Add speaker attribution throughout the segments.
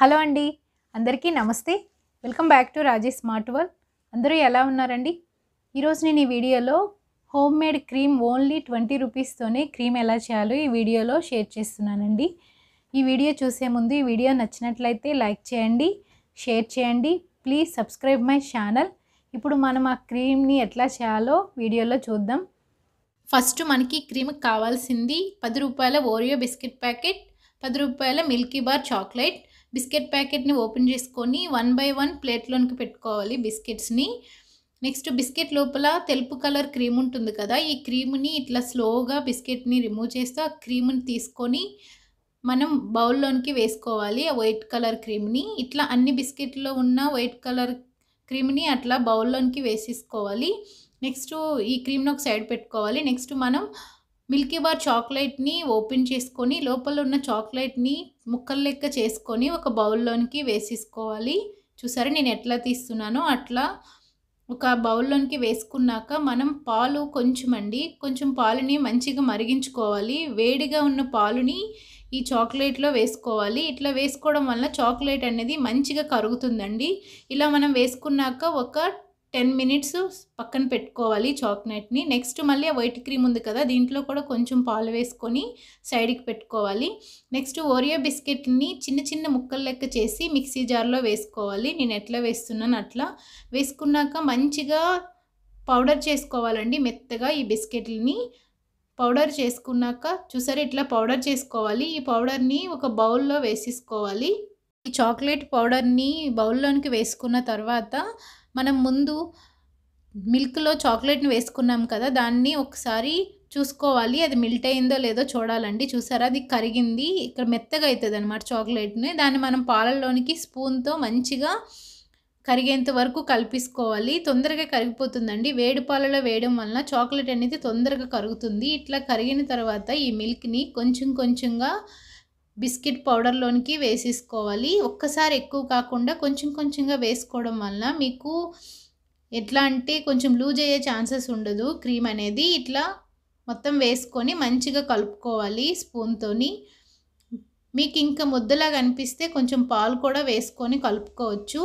Speaker 1: hello అండి అందరికీ నమస్తే welcome back to Raji smart work అందరూ ఎలా ఉన్నారండి ఈరోజు నేను ఈ వీడియోలో home made cream only twenty రూపీస్తోనే క్రీమ్ ఎలా చేయాలో ఈ వీడియోలో షేర్ చేస్తున్నానండి ఈ వీడియో చూసే ముందు ఈ వీడియో నచ్చినట్లయితే లైక్ చేయండి షేర్ చేయండి ప్లీజ్ సబ్స్క్రైబ్ మై ఛానల్ ఇప్పుడు మనం ఆ క్రీమ్ని ఎట్లా చేయాలో వీడియోలో చూద్దాం ఫస్ట్ మనకి క్రీమ్ కావాల్సింది పది రూపాయల ఓరియో బిస్కెట్ ప్యాకెట్ పది రూపాయల మిల్కీ బార్ చాక్లెట్ బిస్కెట్ ప్యాకెట్ని ఓపెన్ చేసుకొని వన్ బై వన్ ప్లేట్లోనికి పెట్టుకోవాలి బిస్కెట్స్ని నెక్స్ట్ బిస్కెట్ లోపల తెలుపు కలర్ క్రీమ్ ఉంటుంది కదా ఈ క్రీమ్ని ఇట్లా స్లోగా బిస్కెట్ని రిమూవ్ చేస్తూ ఆ క్రీమ్ని తీసుకొని మనం బౌల్లోనికి వేసుకోవాలి ఆ వైట్ కలర్ క్రీమ్ని ఇట్లా అన్ని బిస్కెట్లో ఉన్న వైట్ కలర్ క్రీమ్ని అట్లా బౌల్లోనికి వేసేసుకోవాలి నెక్స్ట్ ఈ క్రీమ్ని ఒక సైడ్ పెట్టుకోవాలి నెక్స్ట్ మనం మిల్కీ బార్ చాక్లెట్ని ఓపెన్ చేసుకొని లోపల ఉన్న చాక్లెట్ని ముక్కలు లెక్క చేసుకొని ఒక బౌల్లోనికి వేసేసుకోవాలి చూసారా నేను ఎట్లా తీస్తున్నానో అట్లా ఒక బౌల్లోనికి వేసుకున్నాక మనం పాలు కొంచెం అండి కొంచెం పాలుని మంచిగా మరిగించుకోవాలి వేడిగా ఉన్న పాలుని ఈ చాక్లెట్లో వేసుకోవాలి ఇట్లా వేసుకోవడం వల్ల చాక్లెట్ అనేది మంచిగా కరుగుతుందండి ఇలా మనం వేసుకున్నాక ఒక టెన్ మినిట్స్ పక్కన పెట్టుకోవాలి చాక్లెట్ని నెక్స్ట్ మళ్ళీ వైట్ క్రీమ్ ఉంది కదా దీంట్లో కూడా కొంచెం పాలు వేసుకొని సైడ్కి పెట్టుకోవాలి నెక్స్ట్ ఓరియో బిస్కెట్ని చిన్న చిన్న ముక్కలు లెక్క చేసి మిక్సీ జార్లో వేసుకోవాలి నేను ఎట్లా వేస్తున్నాను అట్లా వేసుకున్నాక మంచిగా పౌడర్ చేసుకోవాలండి మెత్తగా ఈ బిస్కెట్ని పౌడర్ చేసుకున్నాక చూసారు ఇట్లా పౌడర్ చేసుకోవాలి ఈ పౌడర్ని ఒక బౌల్లో వేసేసుకోవాలి ఈ చాక్లెట్ పౌడర్ని బౌల్లోనికి వేసుకున్న తర్వాత మనం ముందు మిల్క్లో చాక్లెట్ని వేసుకున్నాం కదా దాన్ని ఒకసారి చూసుకోవాలి అది మిల్ట్ అయిందో లేదో చూడాలండి చూసారా అది కరిగింది ఇక్కడ మెత్తగా అవుతుంది అనమాట చాక్లెట్ని దాన్ని మనం పాలల్లోనికి స్పూన్తో మంచిగా కరిగేంత వరకు కలిపిసుకోవాలి తొందరగా కరిగిపోతుందండి వేడి పాలలో వేయడం వలన చాక్లెట్ అనేది తొందరగా కరుగుతుంది ఇట్లా కరిగిన తర్వాత ఈ మిల్క్ని కొంచెం కొంచెంగా బిస్కెట్ పౌడర్లోనికి వేసేసుకోవాలి ఒక్కసారి ఎక్కువ కాకుండా కొంచెం కొంచెంగా వేసుకోవడం వల్ల మీకు ఎట్లా అంటే కొంచెం లూజ్ అయ్యే ఛాన్సెస్ ఉండదు క్రీమ్ అనేది ఇట్లా మొత్తం వేసుకొని మంచిగా కలుపుకోవాలి స్పూన్తోని మీకు ఇంకా ముద్దలా కనిపిస్తే కొంచెం పాలు కూడా వేసుకొని కలుపుకోవచ్చు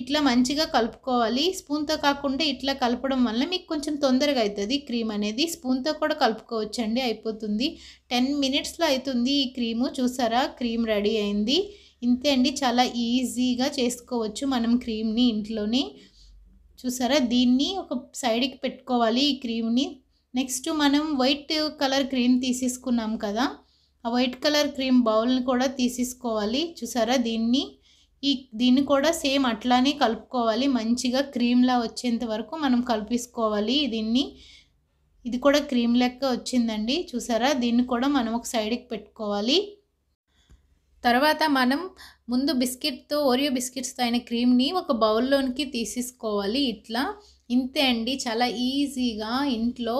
Speaker 1: ఇట్లా మంచిగా కలుపుకోవాలి స్పూన్తో కాకుండా ఇట్లా కలపడం వల్ల మీకు కొంచెం తొందరగా అవుతుంది క్రీమ్ అనేది స్పూన్తో కూడా కలుపుకోవచ్చు అండి అయిపోతుంది టెన్ మినిట్స్లో అవుతుంది ఈ క్రీము చూసారా క్రీమ్ రెడీ అయింది ఇంతే అండి చాలా ఈజీగా చేసుకోవచ్చు మనం క్రీమ్ని ఇంట్లోనే చూసారా దీన్ని ఒక సైడ్కి పెట్టుకోవాలి ఈ క్రీమ్ని నెక్స్ట్ మనం వైట్ కలర్ క్రీమ్ తీసేసుకున్నాం కదా ఆ వైట్ కలర్ క్రీమ్ బౌల్ని కూడా తీసేసుకోవాలి చూసారా దీన్ని ఈ దీన్ని కూడా సేమ్ అట్లానే కలుపుకోవాలి మంచిగా క్రీమ్లా వచ్చేంత వరకు మనం కలిపేసుకోవాలి దీన్ని ఇది కూడా క్రీమ్ లెక్క వచ్చిందండి చూసారా దీన్ని కూడా మనం ఒక సైడ్కి పెట్టుకోవాలి తర్వాత మనం ముందు బిస్కెట్తో ఓరియో బిస్కెట్స్తో అయిన క్రీమ్ని ఒక బౌల్లోనికి తీసేసుకోవాలి ఇట్లా ఇంతే అండి చాలా ఈజీగా ఇంట్లో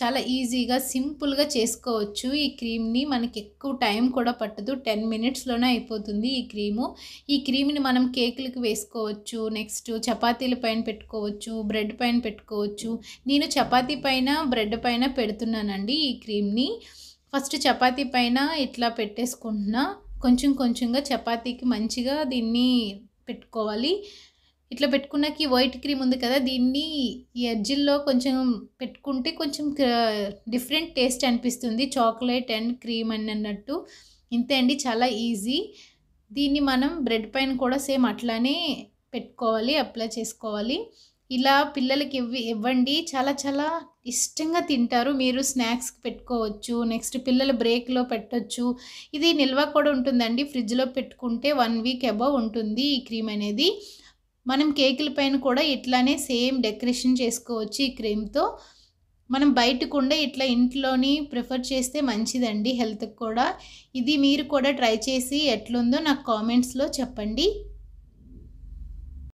Speaker 1: చాలా ఈజీగా సింపుల్గా చేసుకోవచ్చు ఈ క్రీమ్ని మనకి ఎక్కువ టైం కూడా పట్టదు టెన్ మినిట్స్లోనే అయిపోతుంది ఈ క్రీము ఈ క్రీమ్ని మనం కేకులకు వేసుకోవచ్చు నెక్స్ట్ చపాతీల పైన పెట్టుకోవచ్చు బ్రెడ్ పైన పెట్టుకోవచ్చు నేను చపాతీ పైన బ్రెడ్ పైన పెడుతున్నానండి ఈ క్రీమ్ని ఫస్ట్ చపాతీ పైన ఇట్లా పెట్టేసుకుంటున్నా కొంచెం కొంచెంగా చపాతీకి మంచిగా దీన్ని పెట్టుకోవాలి ఇట్లా పెట్టుకున్నాక ఈ వైట్ క్రీమ్ ఉంది కదా దీన్ని ఈ ఎడ్జిల్లో కొంచెం పెట్టుకుంటే కొంచెం డిఫరెంట్ టేస్ట్ అనిపిస్తుంది చాక్లెట్ అండ్ క్రీమ్ అని అన్నట్టు ఇంతే అండి చాలా ఈజీ దీన్ని మనం బ్రెడ్ పైన కూడా సేమ్ అట్లానే పెట్టుకోవాలి అప్లై చేసుకోవాలి ఇలా పిల్లలకి ఇవ్వి ఇవ్వండి చాలా చాలా ఇష్టంగా తింటారు మీరు స్నాక్స్ పెట్టుకోవచ్చు నెక్స్ట్ పిల్లలు బ్రేక్లో పెట్టచ్చు ఇది నిల్వ కూడా ఉంటుందండి ఫ్రిడ్జ్లో పెట్టుకుంటే వన్ వీక్ అబౌవ్ ఉంటుంది ఈ క్రీమ్ అనేది మనం కేకుల పైన కూడా ఇట్లానే సేమ్ డెకరేషన్ చేసుకోవచ్చు ఈ క్రీమ్తో మనం బయటకుండా ఇట్లా ఇంట్లోని ప్రిఫర్ చేస్తే మంచిదండి హెల్త్కి కూడా ఇది మీరు కూడా ట్రై చేసి ఎట్లుందో నాకు కామెంట్స్లో చెప్పండి